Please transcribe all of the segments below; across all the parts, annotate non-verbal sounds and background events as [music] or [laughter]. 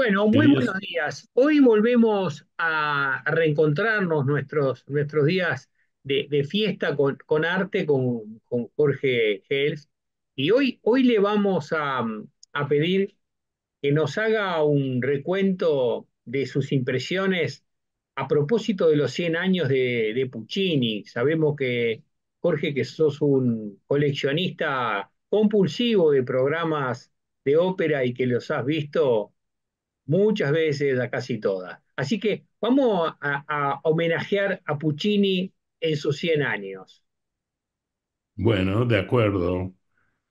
Bueno, muy buenos días. Hoy volvemos a reencontrarnos nuestros, nuestros días de, fiesta con, arte con, con Jorge Gels. Y hoy, hoy le vamos a, pedir que nos haga un recuento de sus impresiones a propósito de los 100 años de, de Puccini. Sabemos que, Jorge, que sos un coleccionista compulsivo de programas de ópera y que los has visto muchas veces, a casi todas. Así que vamos a, homenajear a Puccini en sus 100 años. Bueno, de acuerdo.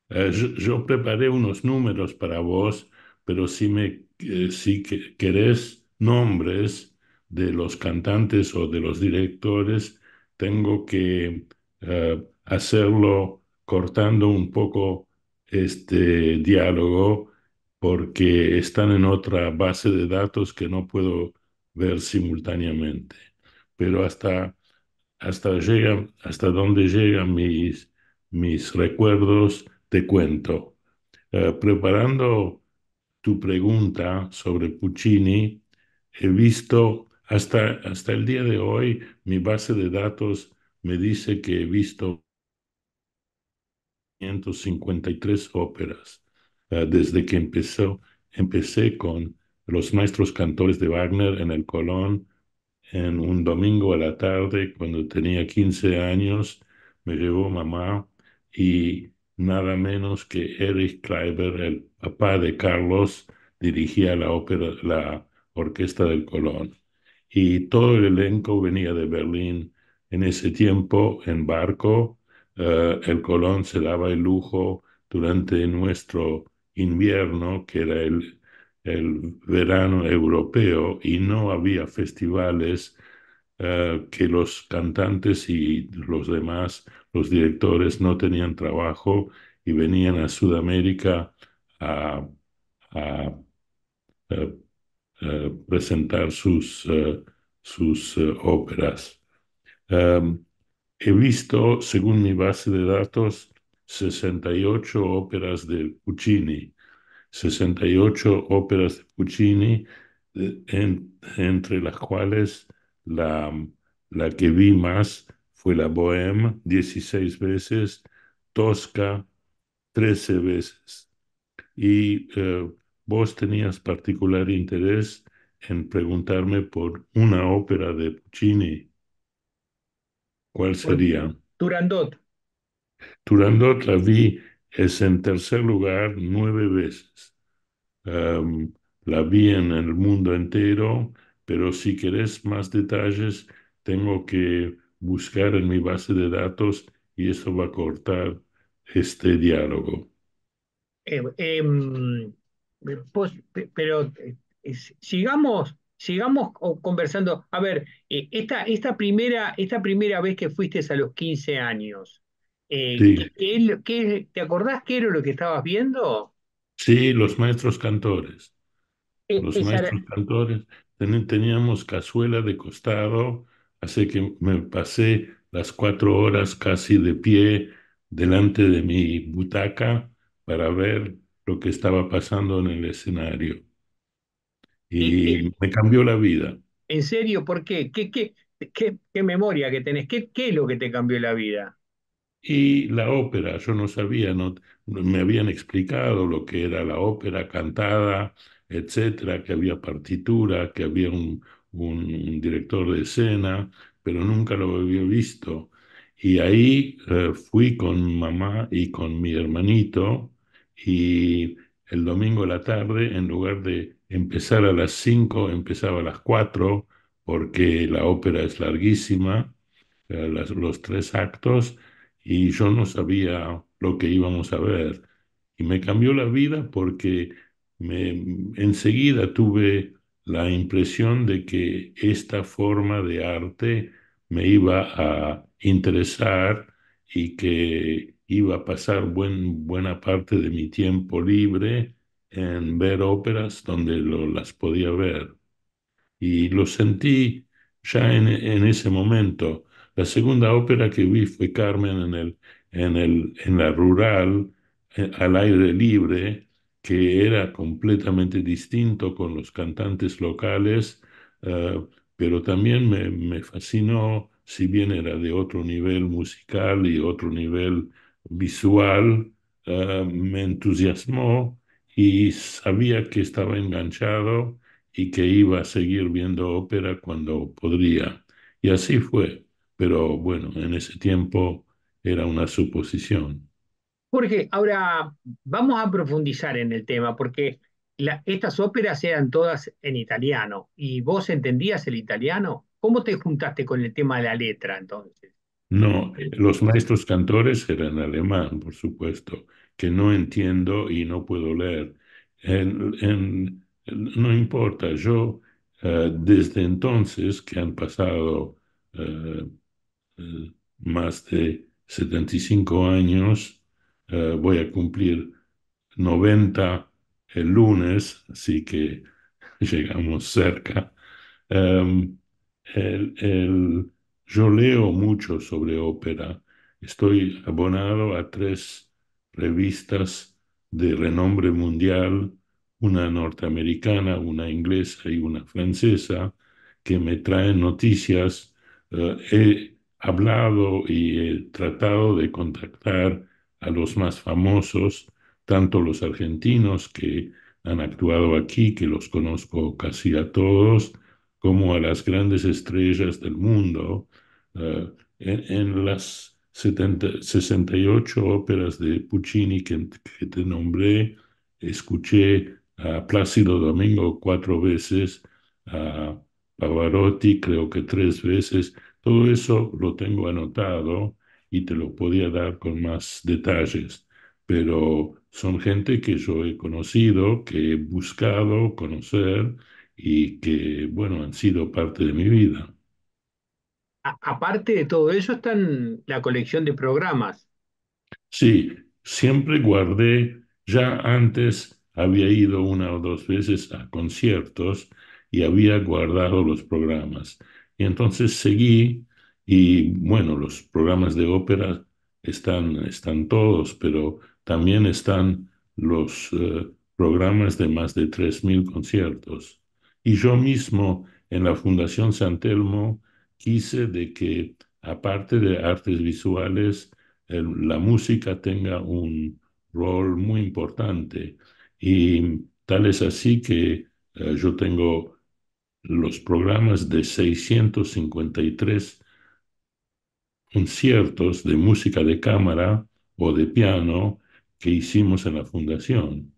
Eh, yo, preparé unos números para vos, pero si, me, eh, si querés nombres de los cantantes o de los directores, tengo que eh, hacerlo cortando un poco este diálogo porque están en otra base de datos que no puedo ver simultáneamente. Pero hasta, hasta, hasta donde llegan mis, mis recuerdos, te cuento. Eh, preparando tu pregunta sobre Puccini, he visto hasta, hasta el día de hoy mi base de datos me dice que he visto 553 óperas eh, desde que empezó, empecé con los maestros cantores de Wagner en el Colón, en un domingo a la tarde, cuando tenía 15 años, me llevó mamá y nada menos que Erich Kleiber, el papá de Carlos, dirigía la ópera, la orquesta del Colón. Y todo el elenco venía de Berlín. En ese tiempo, en barco, eh, el Colón se daba el lujo durante nuestro invierno, que era el, verano europeo, y no había festivales eh, que los cantantes y los demás, los directores, no tenían trabajo y venían a Sudamérica a, eh, eh, presentar sus, sus óperas. Em, he visto, según mi base de datos, 68 óperas de Puccini, 68 óperas de Puccini, entre las cuales la, la que vi más fue la Bohème 16 veces, Tosca 13 veces. Y eh, vos tenías particular interés en preguntarme por una ópera de Puccini. ¿Cuál sería? Durandot. Turandot la vi es en tercer lugar nueve veces. la vi en el mundo entero, pero si querés más detalles, tengo que buscar en mi base de datos y eso va a cortar este diálogo. Em, em, pero eh, sigamos, conversando. A ver, eh, esta, primera, esta primera vez que fuiste a los 15 años, eh, ¿qué, te acordás qué era lo que estabas viendo? Sí, los maestros cantores. E, los maestros cantores. Teníamos cazuela de costado, así que me pasé las cuatro horas casi de pie delante de mi butaca para ver lo que estaba pasando en el escenario. Y, me cambió la vida. ¿En serio? ¿Por qué? ¿Qué, qué, memoria que tenés? ¿Qué es lo que te cambió la vida? y la ópera. Yo no sabía, no, me habían explicado lo que era la ópera cantada, etcétera, que había partitura, que había un, director de escena, pero nunca lo había visto. Y ahí eh, fui con mamá y con mi hermanito y el domingo a la tarde, en lugar de empezar a las 5, empezaba a las 4, porque la ópera es larguísima, eh, los tres actos, y yo no sabía lo que íbamos a ver. Y me cambió la vida porque me, enseguida tuve la impresión de que esta forma de arte me iba a interesar y que iba a pasar buena parte de mi tiempo libre en ver óperas donde lo, las podía ver. Y lo sentí ya en ese momento. La segunda ópera que vi fue Carmen en, el, en, el, en la rural, eh, al aire libre, que era completamente distinto con los cantantes locales, eh, pero también me, fascinó, si bien era de otro nivel musical y otro nivel visual, eh, me entusiasmó y sabía que estaba enganchado y que iba a seguir viendo ópera cuando podría. Y así fue pero bueno, en ese tiempo era una suposición. Jorge, ahora vamos a profundizar en el tema, porque estas óperas eran todas en italiano, y vos entendías el italiano. ¿Cómo te juntaste con el tema de la letra entonces? No, los maestros cantores eran alemán, por supuesto, que no entiendo y no puedo leer. no importa, yo eh, desde entonces, que han pasado eh, más de 75 años, eh, voy a cumplir 90 el lunes, así que [laughs] llegamos cerca. Em, yo leo mucho sobre ópera. Estoy abonado a tres revistas de renombre mundial, una norteamericana, una inglesa y una francesa, que me traen noticias. Eh, hablado y he tratado de contactar a los más famosos, tanto los argentinos que han actuado aquí, que los conozco casi a todos, como a las grandes estrellas del mundo. Ah, en, las 68 óperas de Puccini que te nombré, escuché a Plácido Domingo cuatro veces, a Pavarotti creo que tres veces, todo eso lo tengo anotado y te lo podía dar con más detalles, pero son gente que yo he conocido, que he buscado conocer y que, bueno, han sido parte de mi vida. aparte de todo eso están la colección de programas. Sí, siempre guardé, ya antes había ido una o dos veces a conciertos y había guardado los programas. Y entonces seguí y bueno, los programas de ópera están, están todos, pero también están los eh, programas de más de 3.000 conciertos. Y yo mismo en la Fundación San Telmo quise de que, aparte de artes visuales, la música tenga un rol muy importante. Y tal es así que eh, yo tengo los programas de 653 conciertos de música de cámara o de piano que hicimos en la fundación,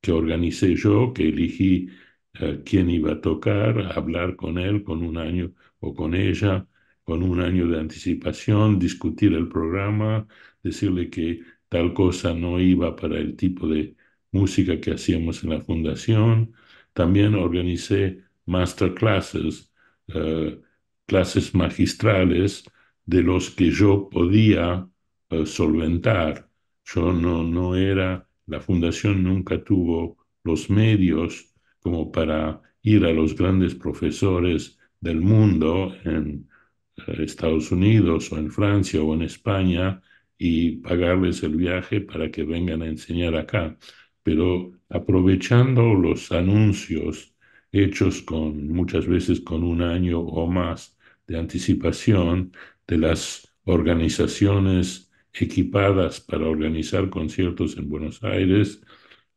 que organicé yo, que elegí eh, quién iba a tocar, hablar con él con un año o con ella, con un año de anticipación, discutir el programa, decirle que tal cosa no iba para el tipo de música que hacíamos en la fundación, también organicé masterclasses, eh, clases magistrales de los que yo podía eh, solventar. Yo no, era, la fundación nunca tuvo los medios como para ir a los grandes profesores del mundo en eh, Estados Unidos o en Francia o en España y pagarles el viaje para que vengan a enseñar acá pero aprovechando los anuncios hechos con muchas veces con un año o más de anticipación de las organizaciones equipadas para organizar conciertos en Buenos Aires,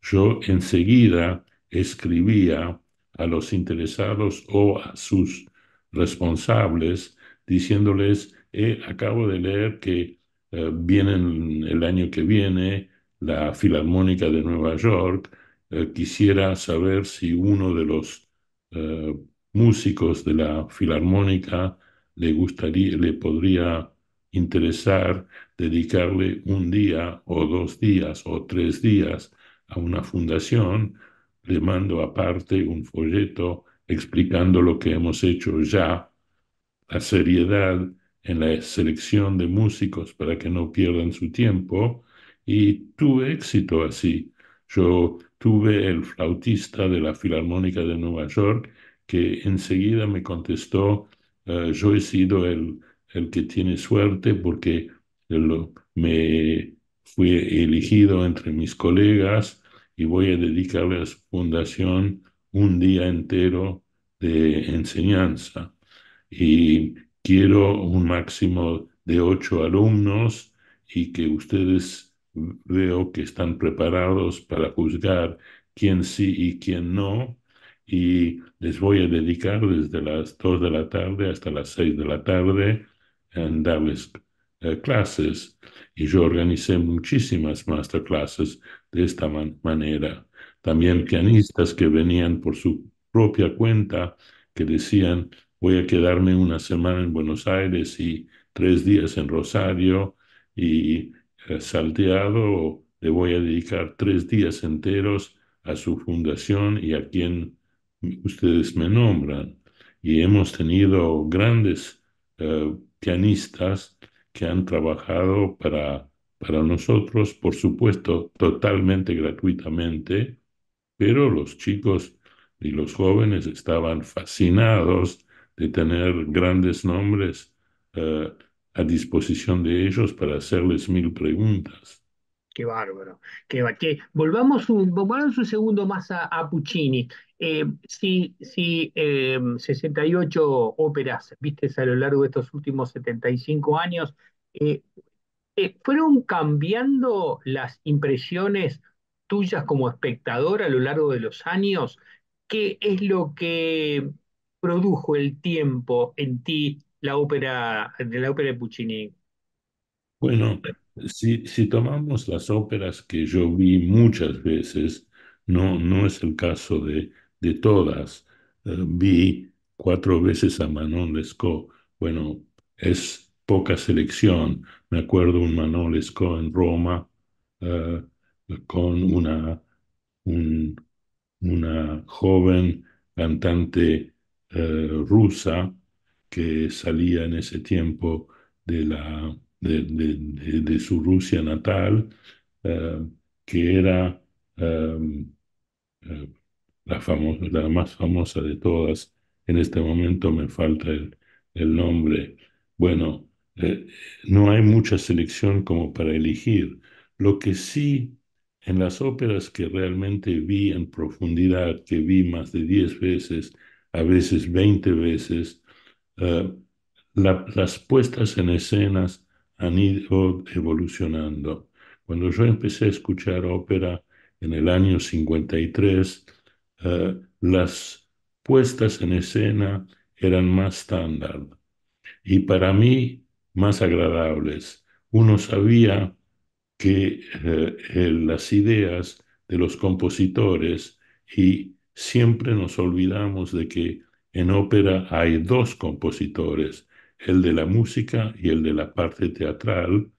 yo enseguida escribía a los interesados o a sus responsables diciéndoles, eh, acabo de leer que eh, vienen el año que viene la Filarmónica de Nueva York, eh, quisiera saber si uno de los eh, músicos de la Filarmónica le gustaría, le podría interesar dedicarle un día o dos días o tres días a una fundación, le mando aparte un folleto explicando lo que hemos hecho ya, la seriedad en la selección de músicos para que no pierdan su tiempo y tuve éxito así. Yo tuve el flautista de la Filarmónica de Nueva York que enseguida me contestó, eh, yo he sido el, que tiene suerte porque eh, me fui elegido entre mis colegas y voy a dedicarle a su fundación un día entero de enseñanza. Y quiero un máximo de ocho alumnos y que ustedes veo que están preparados para juzgar quién sí y quién no, y les voy a dedicar desde las 2 de la tarde hasta las 6 de la tarde en darles eh, clases. Y yo organicé muchísimas masterclasses de esta manera. También pianistas que venían por su propia cuenta, que decían, voy a quedarme una semana en Buenos Aires y tres días en Rosario y eh, salteado, le voy a dedicar tres días enteros a su fundación y a quien ustedes me nombran. Y hemos tenido grandes eh, pianistas que han trabajado para, para nosotros, por supuesto, totalmente gratuitamente, pero los chicos y los jóvenes estaban fascinados de tener grandes nombres eh, a disposición de ellos para hacerles mil preguntas. Qué bárbaro. Qué, volvamos, un, volvamos segundo más a, Puccini. Eh, si 68 em, óperas viste a lo largo de estos últimos 75 años, eh, eh, ¿fueron cambiando las impresiones tuyas como espectador a lo largo de los años? ¿Qué es lo que produjo el tiempo en ti la ópera, de la ópera de Puccini? Bueno, eh, si, tomamos las óperas que yo vi muchas veces, no, no es el caso de, todas. Eh, vi cuatro veces a Manon Lescaut. Bueno, es poca selección. Me acuerdo un Manon Lescaut en Roma eh, con una, una joven cantante rusa que salía en ese tiempo de, la, de, su Rusia natal, eh, que era em, eh, la, la más famosa de todas. En este momento me falta el, nombre. Bueno, eh, no hay mucha selección como para elegir. Lo que sí, en las óperas que realmente vi en profundidad, que vi más de 10 veces, a veces 20 veces, eh, las puestas en escenas han ido evolucionando. Cuando yo empecé a escuchar ópera en el año 53, eh, las puestas en escena eran más estándar y para mí más agradables. Uno sabía que eh, las ideas de los compositores y siempre nos olvidamos de que en ópera hay dos compositores, el de la música y el de la parte teatral,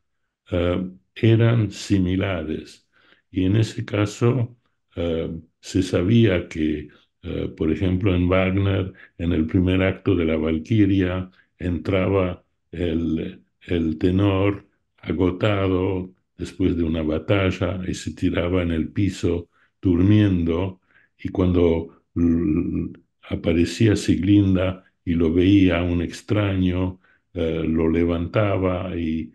eh, eran similares. Y en ese caso eh, se sabía que, eh, por ejemplo, en Wagner, en el primer acto de la Valquiria, entraba el, el tenor agotado después de una batalla y se tiraba en el piso durmiendo y cuando aparecía Siglinda y lo veía un extraño, eh, lo levantaba y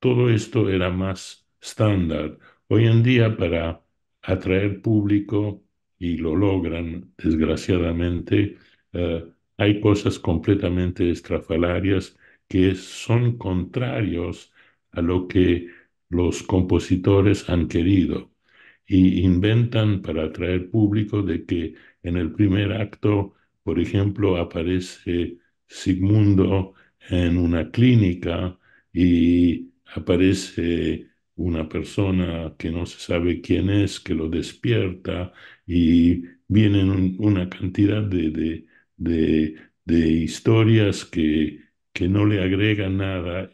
todo esto era más estándar. Hoy en día para atraer público, y lo logran, desgraciadamente, eh, hay cosas completamente estrafalarias que son contrarios a lo que los compositores han querido y inventan para atraer público de que en el primer acto, por ejemplo, aparece Sigmundo en una clínica y aparece una persona que no se sabe quién es, que lo despierta y vienen una cantidad de, historias que, que no le agregan nada,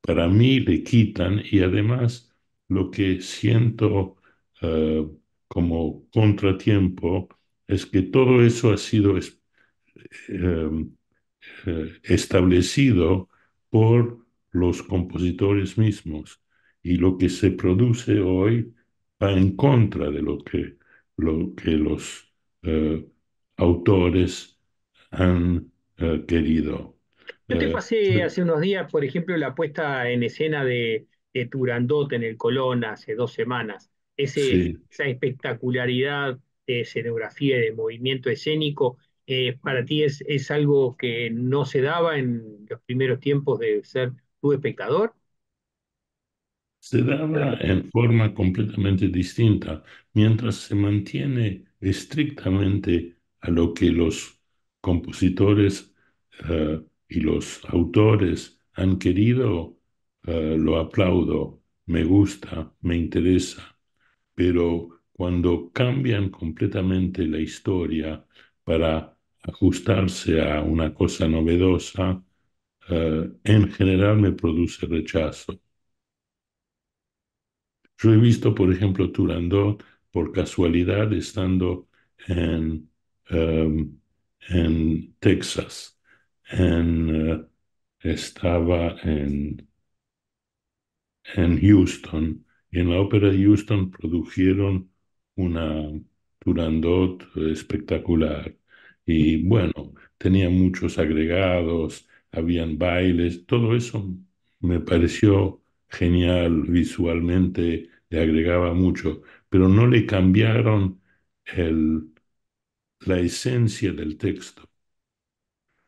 para mí le quitan y además lo que siento eh, como contratiempo es que todo eso ha sido em, eh, establecido por los compositores mismos y lo que se produce hoy va en contra de lo que, lo que los eh, autores han eh, querido. Yo te pasé hace unos días, por ejemplo, la puesta en escena de, Turandot en el Colón hace dos semanas. Esa espectacularidad escenografía y de movimiento escénico, eh, para ti es, es, algo que no se daba en los primeros tiempos de ser tu espectador? Se daba en forma completamente distinta, mientras se mantiene estrictamente a lo que los compositores eh, y los autores han querido, eh, lo aplaudo, me gusta, me interesa, pero cuando cambian completamente la historia para ajustarse a una cosa novedosa, eh, en general me produce rechazo. Yo he visto, por ejemplo, Turandot por casualidad estando en, em, en Texas. En, eh, estaba en, en Houston. en la ópera de Houston produjeron una Turandot espectacular. Y bueno, tenía muchos agregados, habían bailes, todo eso me pareció genial visualmente, le agregaba mucho, pero no le cambiaron el, la esencia del texto.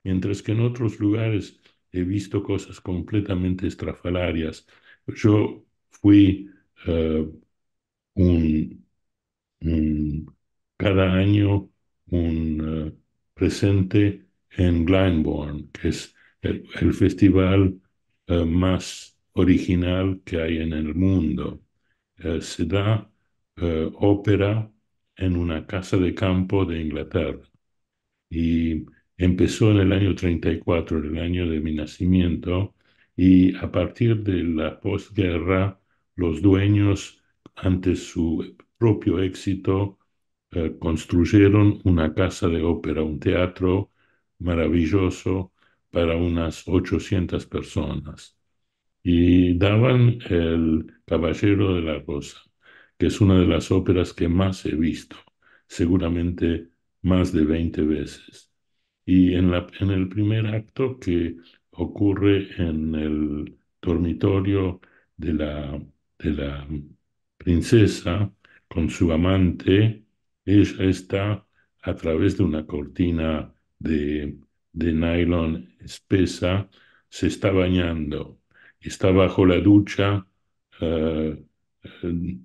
Mientras que en otros lugares he visto cosas completamente estrafalarias. Yo fui eh, un Mm, cada año un eh, presente en Glyndebourne, que es el, festival eh, más original que hay en el mundo. Eh, se da ópera en una casa de campo de Inglaterra y empezó en el año 34, el año de mi nacimiento, y a partir de la posguerra, los dueños, antes su propio éxito, eh, construyeron una casa de ópera, un teatro maravilloso para unas 800 personas. Y daban El Caballero de la Rosa, que es una de las óperas que más he visto, seguramente más de 20 veces. Y en, en el primer acto que ocurre en el dormitorio de la, de la princesa, con su amante, ella está a través de una cortina de, nylon espesa, se está bañando, está bajo la ducha, eh, eh,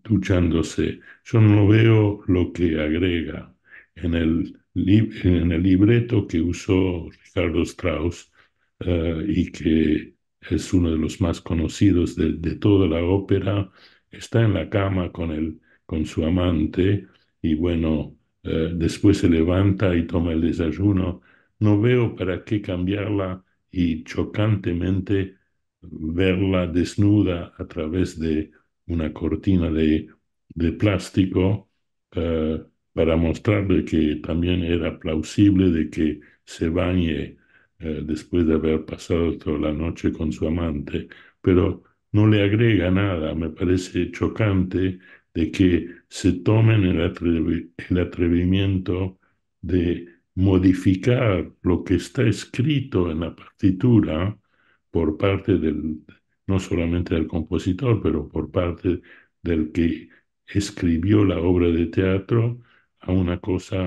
duchándose. Yo no veo lo que agrega en el, en el libreto que usó Ricardo Strauss eh, y que es uno de los más conocidos de toda la ópera, está en la cama con el con su amante y bueno, eh, después se levanta y toma el desayuno. No veo para qué cambiarla y chocantemente verla desnuda a través de una cortina de, plástico eh, para mostrarle que también era plausible de que se bañe eh, después de haber pasado toda la noche con su amante, pero no le agrega nada, me parece chocante de que se tomen el, atrevimiento de modificar lo que está escrito en la partitura por parte del, no solamente del compositor, pero por parte del que escribió la obra de teatro a una cosa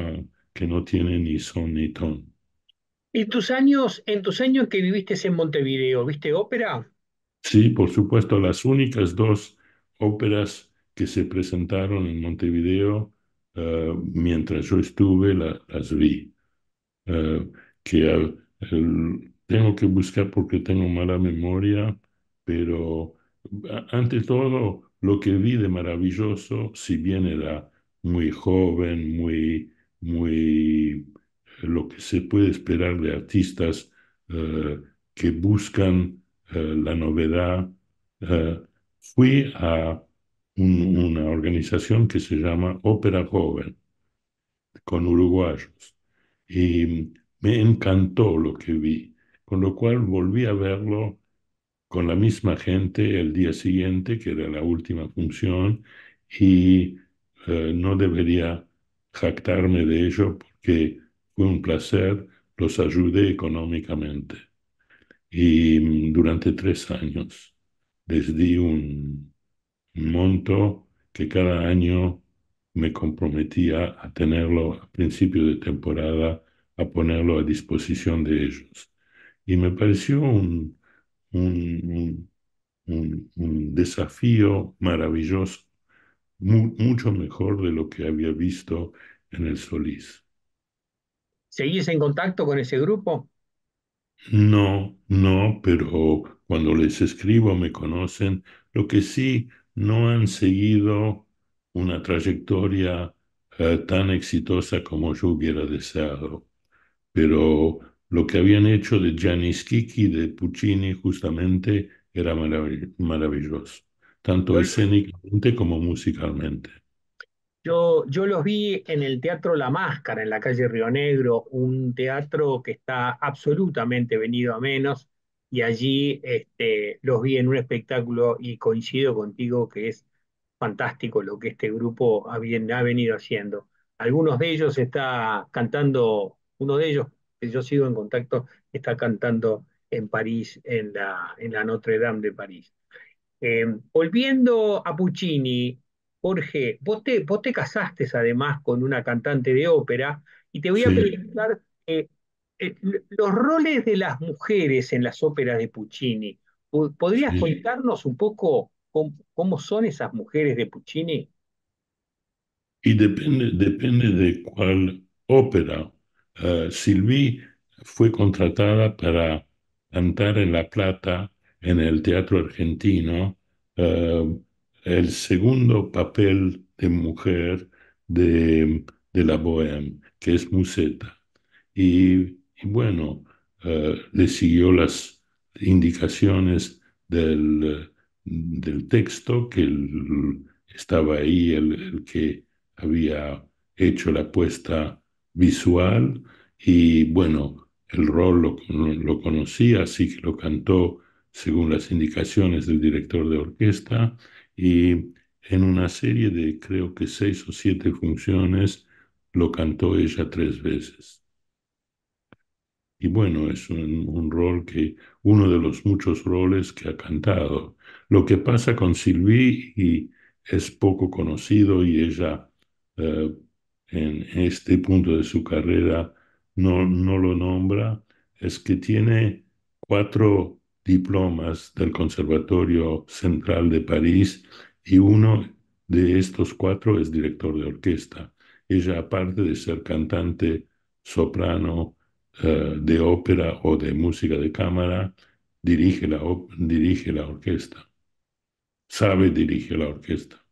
que no tiene ni son ni ton. tus años, en tus años que viviste en Montevideo, viste ópera? Sí, por supuesto, las únicas dos óperas que se presentaron en Montevideo eh, mientras yo estuve, las vi. Eh, que tengo que buscar porque tengo mala memoria, pero ante todo lo que vi de maravilloso, si bien era muy joven, muy, muy lo que se puede esperar de artistas eh, que buscan la novedad. fui a una organización que se llama Ópera Joven, con uruguayos. Y me encantó lo que vi, con lo cual volví a verlo con la misma gente el día siguiente, que era la última función, y eh, no debería jactarme de ello porque fue un placer, los ayudé económicamente. Y mm, durante tres años les di un, monto que cada año me comprometía a tenerlo a principio de temporada, a ponerlo a disposición de ellos. Y me pareció un, un, desafío maravilloso, mucho mejor de lo que había visto en el Solís. ¿Seguís en contacto con ese grupo? No, no, pero cuando les escribo me conocen. Lo que sí no han seguido una trayectoria eh, tan exitosa como yo hubiera deseado. Pero lo que habían hecho de janis Kiki, de Puccini, justamente era maravilloso, tanto pues escénicamente como musicalmente. Yo, yo los vi en el Teatro La Máscara, en la calle Río Negro, un teatro que está absolutamente venido a menos y allí este, los vi en un espectáculo y coincido contigo que es fantástico lo que este grupo ha, venido haciendo. Algunos de ellos está cantando, uno de ellos que yo sigo en contacto, está cantando en París, en la, en la Notre Dame de París. Eh, volviendo a Puccini, Jorge, vos te, vos te casaste además con una cantante de ópera y te voy a preguntar eh, eh, los roles de las mujeres en las óperas de Puccini. ¿Podrías contarnos un poco cómo, son esas mujeres de Puccini? Y depende, depende de cuál ópera. Eh, Silvi fue contratada para cantar en La Plata, en el Teatro Argentino, eh, el segundo papel de mujer de, de la Bohème, que es Musetta. Y y bueno, eh, le siguió las indicaciones del, eh, texto, que estaba ahí el, que había hecho la apuesta visual y bueno, el rol lo, lo conocía, así que lo cantó según las indicaciones del director de orquesta y en una serie de creo que seis o siete funciones lo cantó ella tres veces. Y bueno, es un, rol que, uno de los muchos roles que ha cantado. Lo que pasa con Sylvie y es poco conocido y ella eh, en este punto de su carrera no, no lo nombra, es que tiene cuatro diplomas del Conservatorio Central de París y uno de estos cuatro es director de orquesta. Ella, aparte de ser cantante, soprano, eh, de ópera o de música de cámara, dirige la, dirige la orquesta, sabe dirigir la orquesta.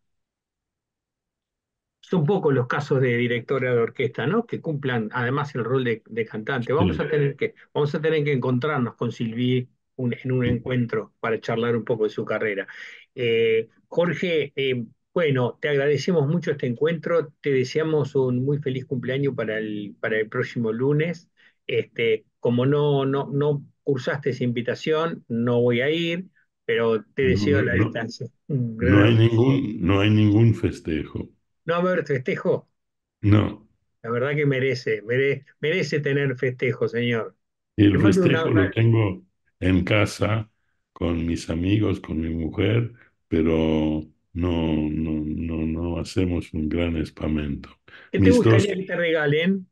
Son pocos los casos de directora de orquesta, ¿no? Que cumplan además el rol de, cantante. Vamos a tener que, vamos a tener que encontrarnos con Silvi en un encuentro para charlar un poco de su carrera. Eh, Jorge, eh, bueno, te agradecemos mucho este encuentro, te deseamos un muy feliz cumpleaños para el, para el próximo lunes este, como no, no, no cursaste esa invitación, no voy a ir, pero te deseo la distancia. Mm, no hay, ningún, no hay ningún festejo. No haber festejo. No. La verdad que merece, merece, tener festejo, señor. Y el festejo lo tengo en casa con mis amigos, con mi mujer, pero no, no, no, hacemos un gran espamento. ¿Qué te gustaría que te regalen?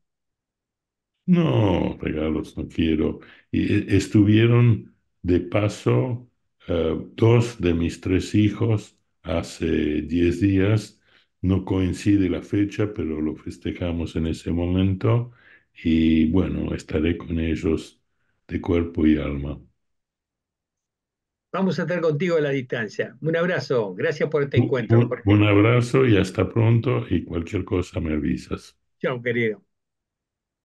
No, regalos no quiero. Y eh, estuvieron de paso eh, dos de mis tres hijos hace diez días. No coincide la fecha, pero lo festejamos en ese momento. Y bueno, estaré con ellos de cuerpo y alma. Vamos a estar contigo a la distancia. Un abrazo, gracias por este encuentro. un abrazo y hasta pronto y cualquier cosa me avisas. Chao, querido.